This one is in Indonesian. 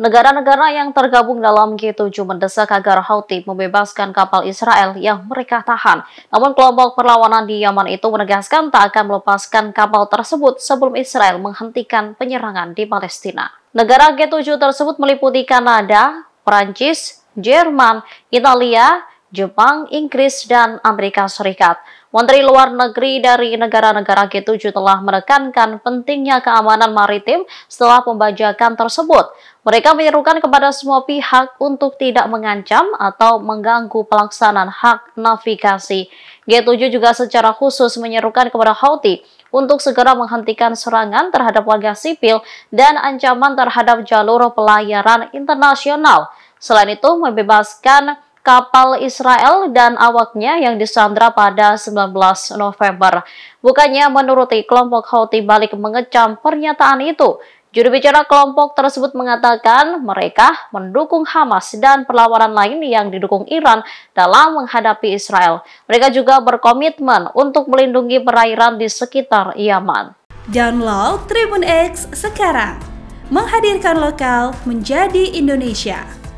Negara-negara yang tergabung dalam G7 mendesak agar Houthi membebaskan kapal Israel yang mereka tahan. Namun kelompok perlawanan di Yaman itu menegaskan tak akan melepaskan kapal tersebut sebelum Israel menghentikan penyerangan di Palestina. Negara G7 tersebut meliputi Kanada, Perancis, Jerman, Italia, Jepang, Inggris, dan Amerika Serikat. Menteri Luar Negeri dari negara-negara G7 telah menekankan pentingnya keamanan maritim setelah pembajakan tersebut. Mereka menyerukan kepada semua pihak untuk tidak mengancam atau mengganggu pelaksanaan hak navigasi. G7 juga secara khusus menyerukan kepada Houthi untuk segera menghentikan serangan terhadap warga sipil dan ancaman terhadap jalur pelayaran internasional. Selain itu, membebaskan kapal Israel dan awaknya yang disandra pada 19 November. Bukannya menuruti kelompok Houthi balik mengecam pernyataan itu. Juru bicara kelompok tersebut mengatakan mereka mendukung Hamas dan perlawanan lain yang didukung Iran dalam menghadapi Israel. Mereka juga berkomitmen untuk melindungi perairan di sekitar Yaman. Download Tribun X sekarang, menghadirkan lokal menjadi Indonesia.